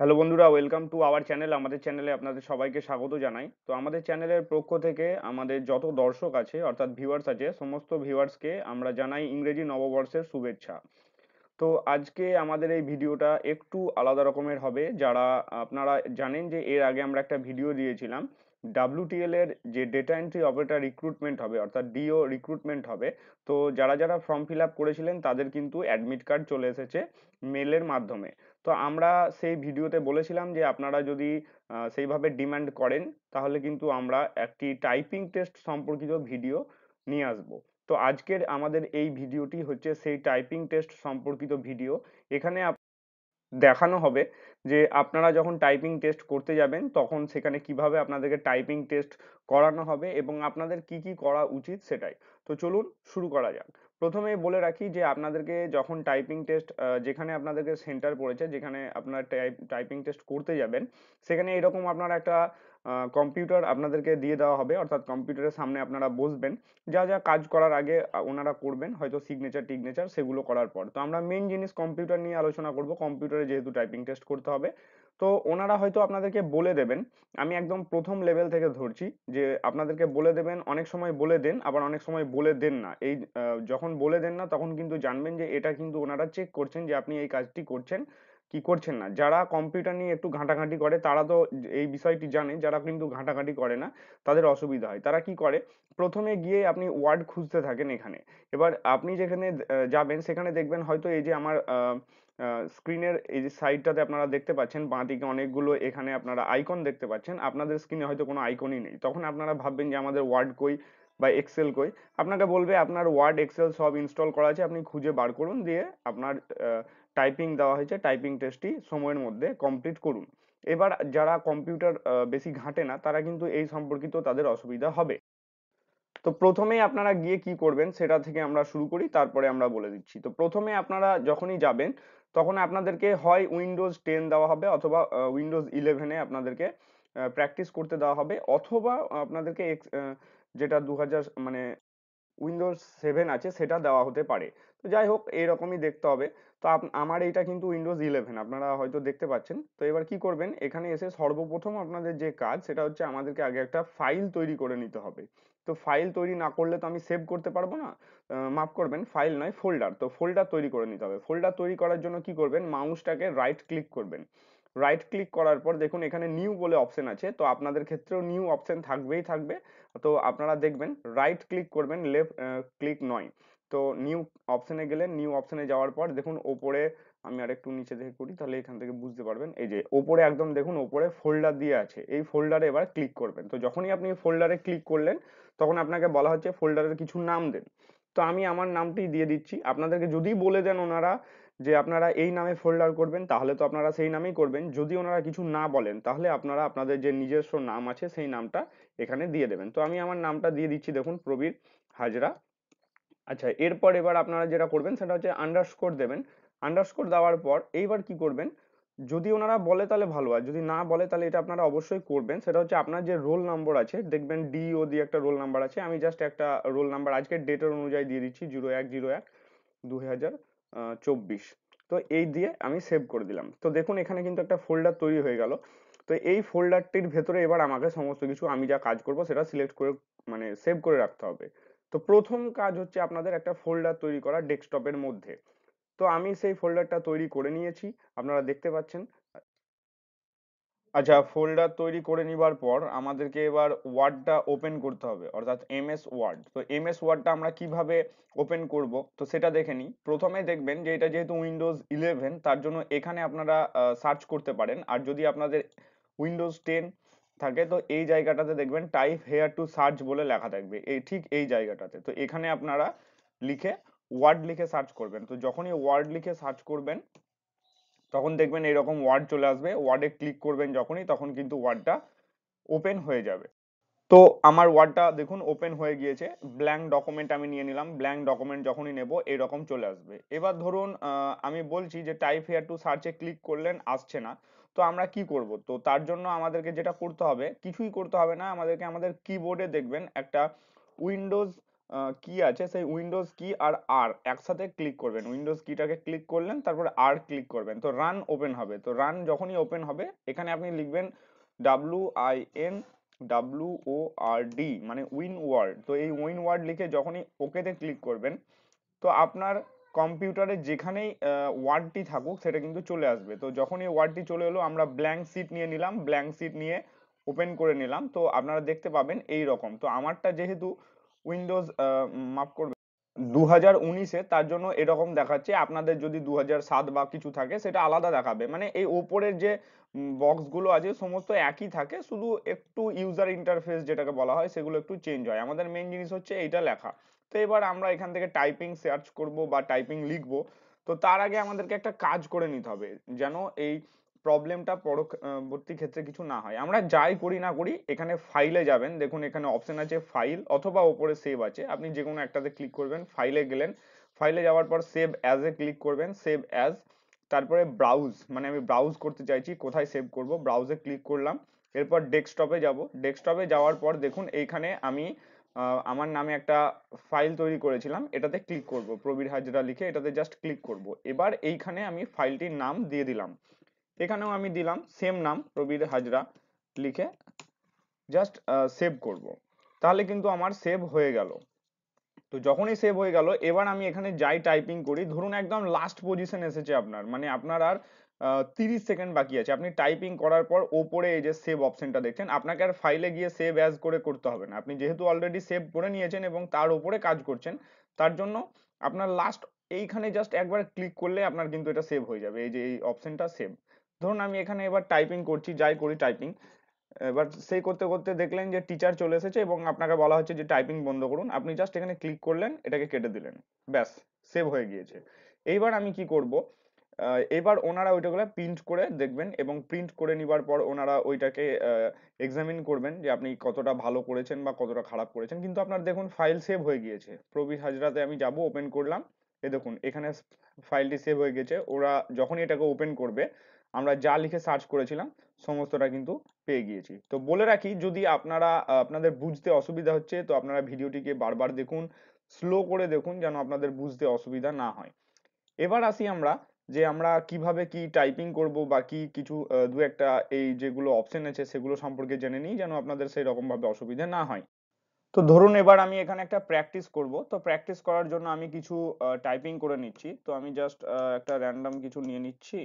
Hello বন্ধুরা welcome to our channel আমাদের চ্যানেলে আপনাদের সবাইকে স্বাগত জানাই তো আমাদের চ্যানেলের পক্ষ থেকে আমাদের যত দর্শক আছে অর্থাৎ ভিউয়ার্স আছে সমস্ত ভিউয়ার্সকে আমরা জানাই ইংরেজি নববর্ষের শুভেচ্ছা তো আজকে আমাদের এই ভিডিওটা একটু আলাদা রকমের হবে যারা আপনারা জানেন যে এর আগে আমরা একটা ভিডিও দিয়েছিলাম WTL এর যে ডেটা এন্ট্রি অপারেটর রিক্রুটমেন্ট হবে অর্থাৎ ডিও রিক্রুটমেন্ট হবে তো যারা যারা ফর্ম ফিল আপ করেছিলেন তাদের কিন্তু অ্যাডমিট কার্ড চলে এসেছে মেলের মাধ্যমে তো আমরা সেই ভিডিওতে বলেছিলাম যে আপনারা যদি সেইভাবে ডিমান্ড করেন তাহলে কিন্তু আমরা একটি টাইপিং টেস্ট সম্পর্কিত ভিডিও নিয়ে আসব তো আজকের আমাদের এই ভিডিওটি হচ্ছে সেই টাইপিং টেস্ট সম্পর্কিত ভিডিও এখানে দেখানো হবে যে আপনারা যখন টাইপিং টেস্ট করতে যাবেন তখন সেখানে কিভাবে আপনাদেরকে টাইপিং টেস্ট করানো হবে এবং আপনাদের কি কি করা উচিত সেটাই তো চলুন শুরু করা যাক প্রথমে বলে রাখি যে আপনাদেরকে যখন টাইপিং টেস্ট যেখানে আপনাদেরকে সেন্টার পড়েছে যেখানে আপনারা টাইপিং টেস্ট করতে যাবেন সেখানে এরকম আপনারা একটা কম্পিউটার আপনাদেরকে দিয়ে দেওয়া হবে অর্থাৎ কম্পিউটারের সামনে আপনারা বসবেন যা যা কাজ করার আগে ওনারা করবেন হয়তো সিগনেচার টিগনেচার সেগুলো করার পর তো আমরা মেন জিনিস কম্পিউটার নিয়ে আলোচনা করব কম্পিউটারে যেহেতু টাইপিং টেস্ট করতে হবে তো ওনারা হয়তো আপনাদেরকে বলে দেবেন আমি একদম প্রথম লেভেল থেকে ধরছি যে আপনাদেরকে বলে দেবেন অনেক সময় বলে দেন আবার অনেক সময় বলে দেন না এই যখন বলে দেন না তখন কিন্তু জানবেন যে এটা কিন্তু ওনারা চেক করছেন যে আপনি এই কাজটি করছেন কি করছেন না যারা কম্পিউটার নিয়ে একটু ঘাঁটাঘাঁটি করে তারা তো এই বিষয়টি জানে যারা কিন্তু ঘাঁটাঘাঁটি করে না তাদের অসুবিধা হয় তারা কি করে প্রথমে গিয়ে আপনি ওয়ার্ড খুঁজতে থাকেন এখানে এবার আপনি যেখানে যাবেন সেখানে দেখবেন হয়তো এই যে আমার স্ক্রিনের এই যে সাইডটাতে আপনারা দেখতে পাচ্ছেন বাঁ দিকে অনেকগুলো এখানে আপনারা আইকন দেখতে পাচ্ছেন আপনাদের স্ক্রিনে হয়তো কোনো আইকনই নেই তখন আপনারা ভাববেন যে আমাদের ওয়ার্ড কই বা এক্সেল কই আপনাকে বলবে আপনার ওয়ার্ড এক্সেল সব ইনস্টল করা আছে আপনি খুঁজে বার করুন দিয়ে আপনার টাইপিং দেওয়া হয়েছে টাইপিং টেস্টটি সময়ের মধ্যে কমপ্লিট করুন এবার যারা কম্পিউটার বেশি ঘাঁটে না তারা কিন্তু এই সম্পর্কিত তাদের অসুবিধা হবে তো প্রথমে আপনারা গিয়ে কি করবেন সেটা থেকে আমরা শুরু করি তারপরে আমরা বলে দিচ্ছি তো প্রথমে আপনারা যখনই যাবেন তখন আপনাদেরকে হয় উইন্ডোজ টেন দেওয়া হবে অথবা উইন্ডোজ ইলেভেনে আপনাদেরকে প্র্যাকটিস করতে দেওয়া হবে অথবা আপনাদেরকে যেটা দু মানে উইন্ডোজ সেভেন আছে সেটা দেওয়া হতে পারে তো যাই হোক এরকমই দেখতে হবে তো আমার এইটা কিন্তু উইন্ডোজ ইলেভেন আপনারা হয়তো দেখতে পাচ্ছেন তো এবার কি করবেন এখানে এসে সর্বপ্রথম আপনাদের যে কাজ সেটা হচ্ছে আমাদেরকে আগে একটা ফাইল তৈরি করে নিতে হবে তো ফাইল তৈরি না করলে তো আমি সেভ করতে পারবো না মাফ করবেন ফাইল নয় ফোল্ডার তো ফোল্ডার তৈরি করে নিতে হবে ফোল্ডার তৈরি করার জন্য কি করবেন মাউসটাকে রাইট ক্লিক করবেন রাইট ক্লিক করার পর দেখুন এখানে নিউ বলে অপশন আছে তো আপনাদের ক্ষেত্রেও নিউ অপশন থাকবেই থাকবে তো আপনারা দেখবেন রাইট ক্লিক করবেন লেফট ক্লিক নয় তো নিউ অপশনে গেলে নিউ অপশনে যাওয়ার পর দেখুন ওপরে আমি আর একটু নিচে থেকে করি তাহলে এখান থেকে বুঝতে পারবেন এই যে ওপরে একদম দেখুন ওপরে ফোল্ডার দিয়ে আছে এই ফোল্ডারে এবার ক্লিক করবেন তো যখনই আপনি ফোল্ডারে ক্লিক করলেন তখন আপনাকে বলা হচ্ছে ফোল্ডারের কিছু নাম দেন তো আমি আমার নামটি দিয়ে দিচ্ছি আপনাদেরকে যদি বলে দেন ওনারা যে আপনারা এই নামে ফোল্ডার করবেন তাহলে তো আপনারা সেই নামেই করবেন যদি ওনারা কিছু না বলেন তাহলে আপনারা আপনাদের যে নিজস্ব নাম আছে সেই নামটা এখানে দিয়ে দেবেন তো আমি আমার নামটা দিয়ে দিচ্ছি দেখুন প্রবীর হাজরা আচ্ছা এরপর এবার আপনারা যেটা করবেন সেটা হচ্ছে আন্ডারস্কোর দেবেন আন্ডারস্কোর দেওয়ার পর এইবার কি করবেন যদি ওনারা বলে তাহলে ভালো আর যদি না বলে তাহলে এটা আপনারা অবশ্যই করবেন সেটা হচ্ছে আপনার যে রোল নাম্বার আছে দেখবেন ডিও দিয়ে একটা রোল নাম্বার আছে আমি জাস্ট একটা রোল নাম্বার আজকের ডেটের অনুযায়ী দিয়ে দিচ্ছি জিরো এক জিরো এক দু হাজার চব্বিশ তো এই দিয়ে আমি সেভ করে দিলাম তো দেখুন এখানে কিন্তু একটা ফোল্ডার তৈরি হয়ে গেল তো এই ফোল্ডারটির ভেতরে এবার আমাকে সমস্ত কিছু আমি যা কাজ করব সেটা সিলেক্ট করে মানে সেভ করে রাখতে হবে তো প্রথম কাজ হচ্ছে আপনাদের একটা ফোল্ডার তৈরি করা ডেস্কটপের মধ্যে তো আমি সেই ফোল্ডারটা তৈরি করে নিয়েছি আপনারা দেখতে পাচ্ছেন আচ্ছা ফোল্ডার তৈরি করে নেওয়ার পর আমাদেরকে এবার ওয়ার্ডটা ওপেন করতে হবে অর্থাৎ এমএস ওয়ার্ড তো এমএস ওয়ার্ডটা আমরা কিভাবে ওপেন করব তো সেটা দেখে নিই প্রথমে দেখবেন যে এটা যেহেতু উইন্ডোজ ইলেভেন তার জন্য এখানে আপনারা সার্চ করতে পারেন আর যদি আপনাদের উইন্ডোজ টেন থাকে তো এই জায়গাটাতে দেখবেন টাইপ হেয়ার টু সার্চ বলে লেখা থাকবে এই ঠিক এই জায়গাটাতে তো এখানে আপনারা লিখে ওয়ার্ড লিখে সার্চ করবেন তো যখনই ওয়ার্ড লিখে সার্চ করবেন তখন দেখবেন এরকম ওয়ার্ড চলে আসবে ওয়ার্ডে ক্লিক করবেন যখনই তখন কিন্তু ওয়ার্ডটা ওপেন হয়ে যাবে তো আমার ওয়ার্ডটা দেখুন ওপেন হয়ে গিয়েছে ব্ল্যাঙ্ক ডকুমেন্ট আমি নিয়ে নিলাম ব্ল্যাঙ্ক ডকুমেন্ট যখনই নেব এরকম চলে আসবে এবার ধরুন আমি বলছি যে টাইপ হেয়ার টু সার্চে ক্লিক করলেন আসছে না তো আমরা কি করব তো তার জন্য আমাদেরকে যেটা করতে হবে কিছুই করতে হবে না আমাদেরকে আমাদের কিবোর্ডে দেখবেন একটা উইন্ডোজ কি আছে সেই উইন্ডোজ কি আর আর একসাথে ক্লিক করবেন উইন্ডোজ কিটাকে ক্লিক করলেন তারপরে আর ক্লিক করবেন তো রান ওপেন হবে তো রান যখনই ওপেন হবে এখানে আপনি লিখবেন W I N W O R D মানে উইন ওয়ার্ড তো এই উইন ওয়ার্ড লিখে যখনই ওকেতে ক্লিক করবেন তো আপনার কম্পিউটারে যেখানেই ওয়ার্ডটি থাকুক সেটা কিন্তু চলে আসবে তো যখনই ওয়ার্ডটি চলে এলো আমরা ব্ল্যাঙ্ক সিট নিয়ে নিলাম ব্ল্যাঙ্ক সিট নিয়ে ওপেন করে নিলাম তো আপনারা দেখতে পাবেন এই রকম তো আমারটা যেহেতু উইন্ডোজ মাফ করবে দু হাজার উনিশে তার জন্য এরকম দেখাচ্ছে আপনাদের যদি দু হাজার সাত বা কিছু থাকে সেটা আলাদা দেখাবে মানে এই ওপরের যে বক্সগুলো আছে সমস্ত একই থাকে শুধু একটু ইউজার ইন্টারফেস যেটাকে বলা হয় সেগুলো একটু চেঞ্জ হয় আমাদের মেন জিনিস হচ্ছে এইটা লেখা তো এবার আমরা এখান থেকে টাইপিং সার্চ করব বা টাইপিং লিখব তো তার আগে আমাদেরকে একটা কাজ করে নিতে হবে যেন এই problem টা পরবর্তী ক্ষেত্রে কিছু না হয় আমরা যাই করি না করি এখানে file এ যাবেন দেখুন এখানে option আছে file অথবা ওপরে save আছে আপনি যে কোনো একটাতে click করবেন file এ গেলেন file এ যাওয়ার পর save as এ click করবেন save as তারপরে browse মানে আমি browse করতে চাইছি কোথায় save করব browse এ click করলাম এরপর desktop এ যাব desktop এ যাওয়ার পর দেখুন এইখানে আমি আমার নামে একটা ফাইল তৈরি করেছিলাম এটাতে ক্লিক করব প্রবীর হাজরা লিখে এটাতে জাস্ট ক্লিক করব এবার এইখানে আমি ফাইলটির নাম দিয়ে দিলাম এখানেও আমি দিলাম সেম নাম প্রবীর হাজরা লিখে জাস্ট সেভ করব। তাহলে কিন্তু আমার সেভ হয়ে গেল তো যখনই সেভ হয়ে গেল এবার আমি এখানে যাই টাইপিং করি ধরুন একদম লাস্ট পজিশন এসেছে আপনার মানে আপনার আর তিরিশ সেকেন্ড বাকি আছে আপনি টাইপিং করার পর ওপরে এই যে সেভ অপশনটা দেখছেন আপনাকে আর ফাইলে গিয়ে সেভ অ্যাজ করে করতে হবে না আপনি যেহেতু অলরেডি সেভ করে নিয়েছেন এবং তার ওপরে কাজ করছেন তার জন্য আপনার লাস্ট এইখানে জাস্ট একবার ক্লিক করলে আপনার কিন্তু এটা সেভ হয়ে যাবে এই যে এই অপশনটা সেভ ধরুন আমি এখানে এবার টাইপিং করছি যাই করি টাইপিং এবার সেই করতে করতে দেখলেন যে টিচার চলে এসেছে এবং আপনাকে বলা হচ্ছে যে টাইপিং বন্ধ করুন আপনি জাস্ট এখানে ক্লিক করলেন এটাকে কেটে দিলেন ব্যাস সেভ হয়ে গিয়েছে এইবার আমি কি করব এবার ওনারা ওইটাগুলো প্রিন্ট করে দেখবেন এবং প্রিন্ট করে নিবার পর ওনারা ওইটাকে এক্সামিন করবেন যে আপনি কতটা ভালো করেছেন বা কতটা খারাপ করেছেন কিন্তু আপনার দেখুন ফাইল সেভ হয়ে গিয়েছে প্রবীর হাজরাতে আমি যাব ওপেন করলাম এ দেখুন এখানে ফাইলটি সেভ হয়ে গেছে ওরা যখনই এটাকে ওপেন করবে আমরা যা লিখে সার্চ করেছিলাম সমস্তটা কিন্তু পেয়ে গিয়েছি তো বলে রাখি যদি আপনারা আপনাদের বুঝতে অসুবিধা হচ্ছে তো আপনারা ভিডিওটিকে বারবার দেখুন স্লো করে দেখুন যেন আপনাদের বুঝতে অসুবিধা না হয় এবার আসি আমরা যে আমরা কিভাবে কি টাইপিং করব বা কি কিছু দু একটা এই যেগুলো অপশন আছে সেগুলো সম্পর্কে জেনে নিই যেন আপনাদের সেই রকমভাবে অসুবিধা না হয় তো ধরুন এবার আমি এখানে একটা প্র্যাকটিস করব তো প্র্যাকটিস করার জন্য আমি কিছু টাইপিং করে নিচ্ছি তো আমি জাস্ট একটা র্যান্ডাম কিছু নিয়ে নিচ্ছি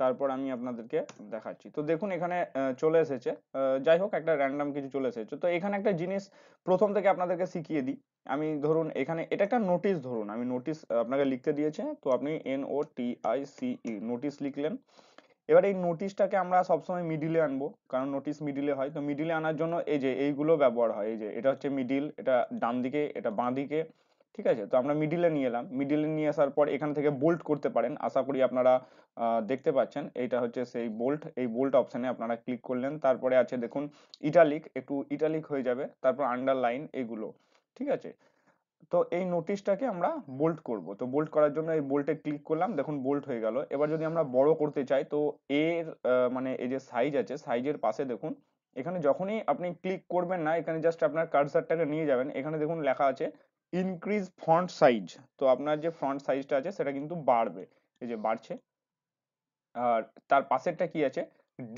তারপর আমি আপনাদেরকে দেখাচ্ছি তো দেখুন এখানে চলে এসেছে যাই হোক একটা র্যান্ডাম কিছু চলে এসেছে তো এখানে একটা জিনিস প্রথম থেকে আপনাদেরকে শিখিয়ে দিই আমি ধরুন এখানে এটা একটা নোটিশ ধরুন আমি নোটিশ আপনাকে লিখতে দিয়েছে তো আপনি N O T I C E notice লিখলেন এবার এই নোটিশটাকে আমরা সবসময় মিডিলে আনবো কারণ নোটিশ মিডিলে হয় তো মিডিলে আনার জন্য এই যে এইগুলো ব্যবহার হয় এই যে এটা হচ্ছে মিডিল এটা ডান দিকে এটা বাঁ দিকে ঠিক আছে তো আমরা মিডিলে নিয়ে এলাম মিডিলে নিয়ে আসার পর এখান থেকে বোল্ট করতে পারেন আশা করি আপনারা দেখতে পাচ্ছেন এইটা হচ্ছে সেই বোল্ট এই বোল্ট অপশানে আপনারা ক্লিক করলেন তারপরে আছে দেখুন ইটালিক একটু ইটালিক হয়ে যাবে তারপর আন্ডারলাইন এগুলো ঠিক আছে তো এই নোটিশটাকে আমরা বোল্ট করব তো বোল্ট করার জন্য এই বোল্টে ক্লিক করলাম দেখুন বোল্ট হয়ে গেল এবার যদি আমরা বড় করতে চাই তো এর মানে এই যে সাইজ আছে সাইজের পাশে দেখুন এখানে যখনই আপনি ক্লিক করবেন না এখানে জাস্ট আপনার কার্সারটাকে নিয়ে যাবেন এখানে দেখুন লেখা আছে ইনক্রিজ ফ্রন্ট সাইজ তো আপনার যে ফ্রন্ট সাইজটা আছে সেটা কিন্তু বাড়বে এই যে বাড়ছে আর তার পাশেরটা কি আছে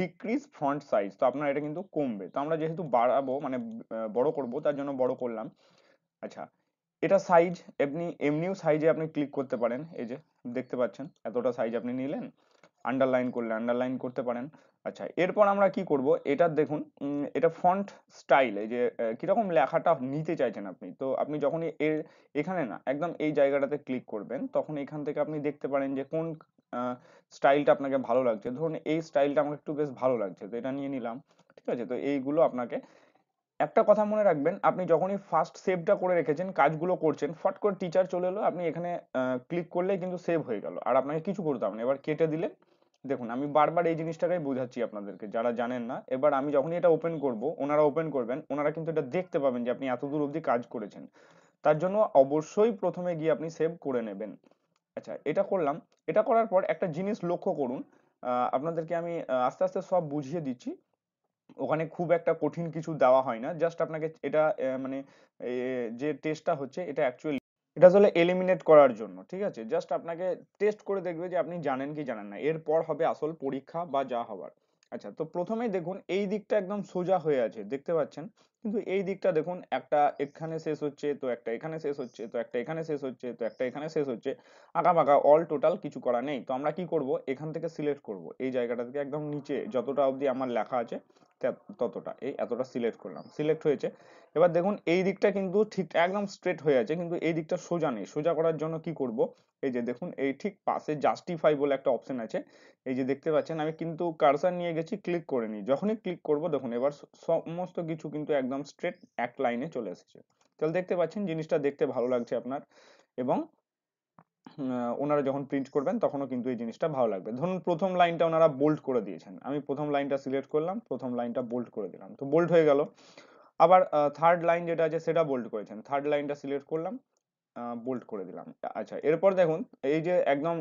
ডিক্রিজ ফ্রন্ট সাইজ তো আপনার এটা কিন্তু কমবে তো আমরা যেহেতু বাড়াবো মানে বড় করব তার জন্য বড় করলাম আচ্ছা এটা সাইজ এমনি এমনিও সাইজে আপনি ক্লিক করতে পারেন এই যে দেখতে পাচ্ছেন এতটা সাইজ আপনি নিলেন আন্ডারলাইন করলে আন্ডারলাইন করতে পারেন আচ্ছা এরপর আমরা কি করব এটা দেখুন এটা ফন্ট স্টাইল এই যে কীরকম লেখাটা নিতে চাইছেন আপনি তো আপনি যখনই এর এখানে না একদম এই জায়গাটাতে ক্লিক করবেন তখন এখান থেকে আপনি দেখতে পারেন যে কোন স্টাইলটা আপনাকে ভালো লাগছে ধরুন এই স্টাইলটা আমার একটু বেশ ভালো লাগছে তো এটা নিয়ে নিলাম ঠিক আছে তো এইগুলো আপনাকে একটা কথা মনে রাখবেন আপনি যখনই ফার্স্ট সেভটা করে রেখেছেন কাজগুলো করছেন ফট করে টিচার চলে এলো আপনি এখানে ক্লিক করলেই কিন্তু সেভ হয়ে গেল আর আপনাকে কিছু করতে হবে না এবার কেটে দিলে দেখুন আমি বারবার এই জিনিসটাকে বোঝাচ্ছি আপনাদেরকে যারা জানেন না এবার আমি যখনই এটা ওপেন করব ওনারা ওপেন করবেন ওনারা কিন্তু এটা দেখতে পাবেন যে আপনি এত দূর অবধি কাজ করেছেন তার জন্য অবশ্যই প্রথমে গিয়ে আপনি সেভ করে নেবেন আচ্ছা এটা করলাম এটা করার পর একটা জিনিস লক্ষ্য করুন আপনাদেরকে আমি আস্তে আস্তে সব বুঝিয়ে দিচ্ছি ওখানে খুব একটা কঠিন কিছু দেওয়া হয় না জাস্ট আপনাকে এটা মানে যে টেস্টটা হচ্ছে এটা অ্যাকচুয়ালি এটা আসলে এলিমিনেট করার জন্য ঠিক আছে জাস্ট আপনাকে টেস্ট করে দেখবে যে আপনি জানেন কি জানেন না এরপর হবে আসল পরীক্ষা বা যা হওয়ার আচ্ছা তো প্রথমেই দেখুন এই দিকটা একদম সোজা হয়ে আছে দেখতে পাচ্ছেন কিন্তু এই দিকটা দেখুন একটা এখানে শেষ হচ্ছে তো একটা এখানে শেষ হচ্ছে তো একটা এখানে শেষ হচ্ছে তো একটা এখানে শেষ হচ্ছে আঁকাবাঁকা অল টোটাল কিছু করা নেই তো আমরা কি করব এখান থেকে সিলেক্ট করব এই জায়গাটা থেকে একদম নিচে যতটা অবধি আমার লেখা আছে ততটা এই এতটা সিলেক্ট করলাম সিলেক্ট হয়েছে এবার দেখুন এই দিকটা কিন্তু ঠিক একদম স্ট্রেট হয়ে আছে কিন্তু এই দিকটা সোজা নেই সোজা করার জন্য কি করব এই যে দেখুন এই ঠিক পাশে জাস্টিফাই বলে একটা অপশন আছে এই যে দেখতে পাচ্ছেন আমি কিন্তু কার্সার নিয়ে গেছি ক্লিক করে নিই যখনই ক্লিক করব দেখুন এবার সমস্ত কিছু কিন্তু একদম স্ট্রেট এক লাইনে চলে এসেছে তাহলে দেখতে পাচ্ছেন জিনিসটা দেখতে ভালো লাগছে আপনার এবং ওনারা যখন প্রিন্ট করবেন তখনও কিন্তু এই জিনিসটা ভালো লাগবে ধরুন প্রথম লাইনটা ওনারা বোল্ড করে দিয়েছেন আমি প্রথম লাইনটা সিলেক্ট করলাম প্রথম লাইনটা বোল্ড করে দিলাম তো বোল্ড হয়ে গেল আবার থার্ড লাইন যেটা আছে সেটা বোল্ড করেছেন থার্ড লাইনটা সিলেক্ট করলাম বোল্ড করে দিলাম আচ্ছা এরপর দেখুন এই যে একদম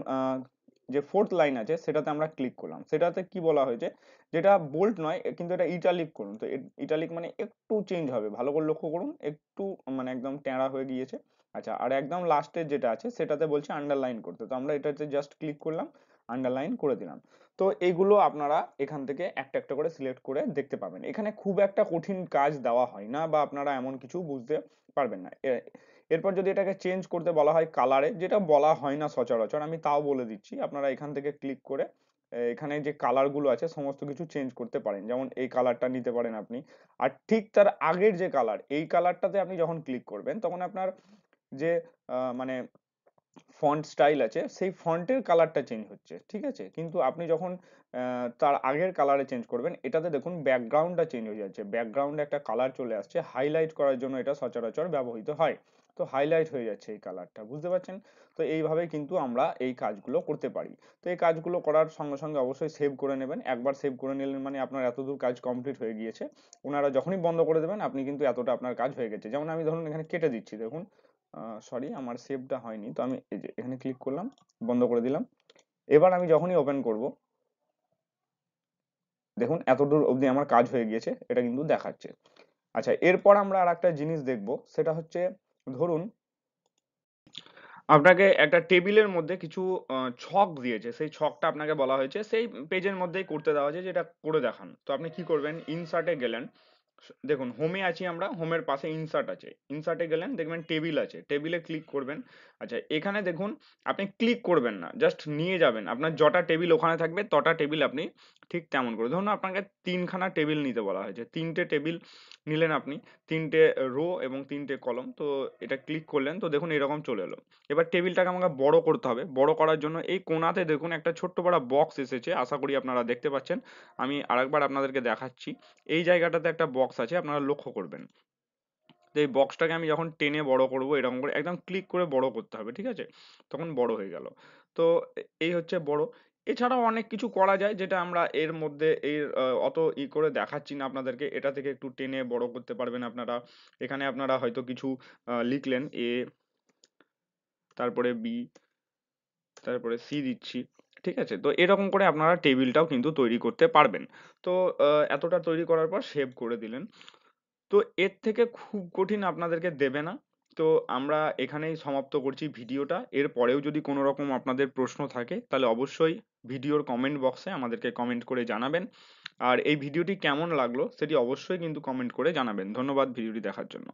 যে ফোর্থ লাইন আছে সেটাতে আমরা ক্লিক করলাম সেটাতে কি বলা হয়েছে যেটা বোল্ড নয় কিন্তু এটা ইটালিক করুন তো ইটালিক মানে একটু চেঞ্জ হবে ভালো করে লক্ষ্য করুন একটু মানে একদম ট্যাঁড়া হয়ে গিয়েছে আচ্ছা আর একদম লাস্টের যেটা আছে সেটাতে বলছে আন্ডারলাইন করতে তো আমরা এটাতে জাস্ট ক্লিক করলাম আন্ডারলাইন করে দিলাম তো এইগুলো আপনারা এখান থেকে একটা একটা করে সিলেক্ট করে দেখতে পাবেন এখানে খুব একটা কঠিন কাজ দেওয়া হয় না বা আপনারা এমন কিছু বুঝতে পারবেন না এরপর যদি এটাকে চেঞ্জ করতে বলা হয় কালারে যেটা বলা হয় না সচরাচর আমি তাও বলে দিচ্ছি আপনারা এখান থেকে ক্লিক করে এখানে যে কালারগুলো আছে সমস্ত কিছু চেঞ্জ করতে পারেন যেমন এই কালারটা নিতে পারেন আপনি আর ঠিক তার আগের যে কালার এই কালারটাতে আপনি যখন ক্লিক করবেন তখন আপনার যে মানে ফন্ট স্টাইল আছে সেই ফন্টের কালারটা চেঞ্জ হচ্ছে ঠিক আছে কিন্তু আপনি যখন তার আগের কালারে চেঞ্জ করবেন এটাতে দেখুন ব্যাকগ্রাউন্ডটা চেঞ্জ হয়ে যাচ্ছে ব্যাকগ্রাউন্ডে একটা কালার চলে আসছে হাইলাইট করার জন্য এটা সচরাচর ব্যবহৃত হয় তো হাইলাইট হয়ে যাচ্ছে এই কালারটা বুঝতে পারছেন তো এইভাবে কিন্তু আমরা এই কাজগুলো করতে পারি তো এই কাজগুলো করার সঙ্গে সঙ্গে অবশ্যই সেভ করে নেবেন একবার সেভ করে নিলেন মানে আপনার এতদূর কাজ কমপ্লিট হয়ে গিয়েছে ওনারা যখনই বন্ধ করে দেবেন আপনি কিন্তু এতটা আপনার কাজ হয়ে গেছে যেমন আমি ধরুন এখানে কেটে দিচ্ছি দেখুন সরি আমার সেভটা হয়নি তো আমি এখানে ক্লিক করলাম বন্ধ করে দিলাম এবার আমি যখনই ওপেন করব দেখুন এতদূর অবধি আমার কাজ হয়ে গিয়েছে এটা কিন্তু দেখাচ্ছে আচ্ছা এরপর আমরা আর একটা জিনিস দেখব সেটা হচ্ছে ধরুন আপনাকে একটা টেবিলের মধ্যে কিছু ছক দিয়েছে সেই ছকটা আপনাকে বলা হয়েছে সেই পেজের মধ্যেই করতে দেওয়া হয়েছে যেটা করে দেখান তো আপনি কি করবেন ইনসার্টে গেলেন দেখুন হোমে আছি আমরা হোমের পাশে ইনসার্ট আছে ইনসার্টে গেলেন দেখবেন টেবিল আছে টেবিলে ক্লিক করবেন আচ্ছা এখানে দেখুন আপনি ক্লিক করবেন না জাস্ট নিয়ে যাবেন আপনার যটা টেবিল ওখানে থাকবে তটা টেবিল আপনি ঠিক তেমন করে ধরুন আপনাকে তিনখানা টেবিল নিতে বলা হয়েছে তিনটে টেবিল নিলেন আপনি তিনটে রো এবং তিনটে কলম তো এটা ক্লিক করলেন তো দেখুন এরকম চলে এলো এবার টেবিলটাকে আমাকে বড় করতে হবে বড় করার জন্য এই কোনাতে দেখুন একটা ছোট্ট বড় বক্স এসেছে আশা করি আপনারা দেখতে পাচ্ছেন আমি আরেকবার আপনাদেরকে দেখাচ্ছি এই জায়গাটাতে একটা বক্স আছে আপনারা লক্ষ্য করবেন তো এই বক্সটাকে আমি যখন টেনে বড় করব এরকম করে একদম ক্লিক করে বড় করতে হবে ঠিক আছে তখন বড় হয়ে গেল তো এই হচ্ছে বড় এছাড়াও অনেক কিছু করা যায় যেটা আমরা এর মধ্যে এর অত ই করে দেখাচ্ছি না আপনাদেরকে এটা থেকে একটু টেনে বড় করতে পারবেন আপনারা এখানে আপনারা হয়তো কিছু লিখলেন এ তারপরে বি তারপরে সি দিচ্ছি ঠিক আছে তো এরকম করে আপনারা টেবিলটাও কিন্তু তৈরি করতে পারবেন তো এতটা তৈরি করার পর সেভ করে দিলেন তো এর থেকে খুব কঠিন আপনাদেরকে দেবে না তো আমরা এখানেই সমাপ্ত করছি ভিডিওটা এর পরেও যদি কোনো রকম আপনাদের প্রশ্ন থাকে তাহলে অবশ্যই ভিডিওর কমেন্ট বক্সে আমাদেরকে কমেন্ট করে জানাবেন আর এই ভিডিওটি কেমন লাগলো সেটি অবশ্যই কিন্তু কমেন্ট করে জানাবেন ধন্যবাদ ভিডিওটি দেখার জন্য